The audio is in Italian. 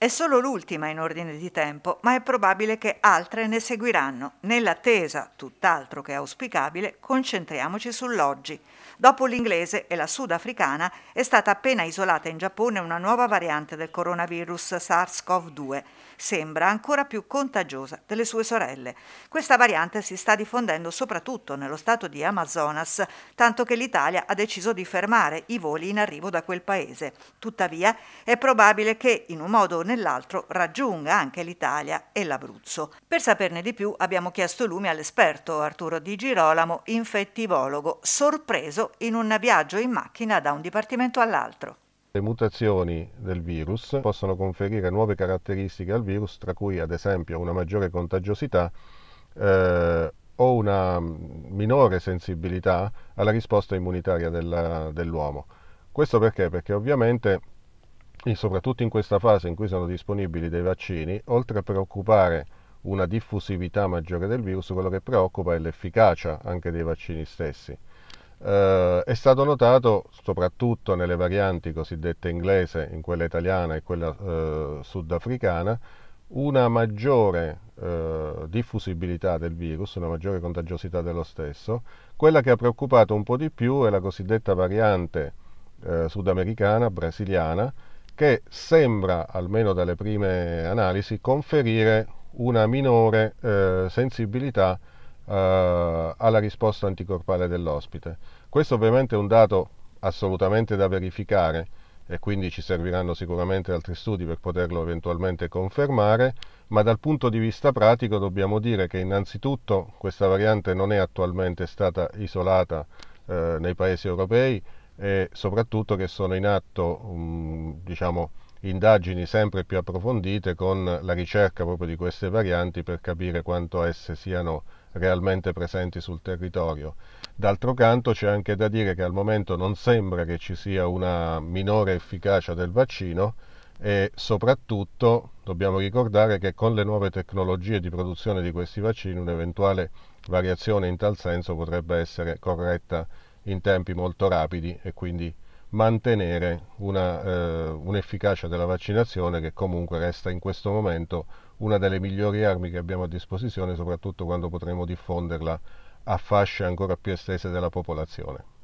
È solo l'ultima in ordine di tempo, ma è probabile che altre ne seguiranno. Nell'attesa, tutt'altro che auspicabile, concentriamoci sull'oggi. Dopo l'inglese e la sudafricana è stata appena isolata in Giappone una nuova variante del coronavirus SARS-CoV-2, sembra ancora più contagiosa delle sue sorelle. Questa variante si sta diffondendo soprattutto nello stato di Amazonas, tanto che l'Italia ha deciso di fermare i voli in arrivo da quel paese. Tuttavia, è probabile che in un modo nell'altro raggiunga anche l'Italia e l'Abruzzo. Per saperne di più abbiamo chiesto lumi all'esperto Arturo Di Girolamo, infettivologo, sorpreso in un viaggio in macchina da un dipartimento all'altro. Le mutazioni del virus possono conferire nuove caratteristiche al virus, tra cui ad esempio una maggiore contagiosità eh, o una minore sensibilità alla risposta immunitaria della, dell'uomo. Questo perché? Perché ovviamente e soprattutto in questa fase in cui sono disponibili dei vaccini, oltre a preoccupare una diffusività maggiore del virus, quello che preoccupa è l'efficacia anche dei vaccini stessi. Eh, è stato notato soprattutto nelle varianti cosiddette inglese, in quella italiana e quella eh, sudafricana, una maggiore eh, diffusibilità del virus, una maggiore contagiosità dello stesso. Quella che ha preoccupato un po' di più è la cosiddetta variante eh, sudamericana, brasiliana, che sembra, almeno dalle prime analisi, conferire una minore eh, sensibilità eh, alla risposta anticorpale dell'ospite. Questo ovviamente è un dato assolutamente da verificare e quindi ci serviranno sicuramente altri studi per poterlo eventualmente confermare, ma dal punto di vista pratico dobbiamo dire che innanzitutto questa variante non è attualmente stata isolata eh, nei paesi europei e soprattutto che sono in atto um, diciamo, indagini sempre più approfondite con la ricerca proprio di queste varianti per capire quanto esse siano realmente presenti sul territorio. D'altro canto c'è anche da dire che al momento non sembra che ci sia una minore efficacia del vaccino e soprattutto dobbiamo ricordare che con le nuove tecnologie di produzione di questi vaccini un'eventuale variazione in tal senso potrebbe essere corretta in tempi molto rapidi e quindi mantenere una, eh, un'efficacia della vaccinazione che comunque resta in questo momento una delle migliori armi che abbiamo a disposizione, soprattutto quando potremo diffonderla a fasce ancora più estese della popolazione.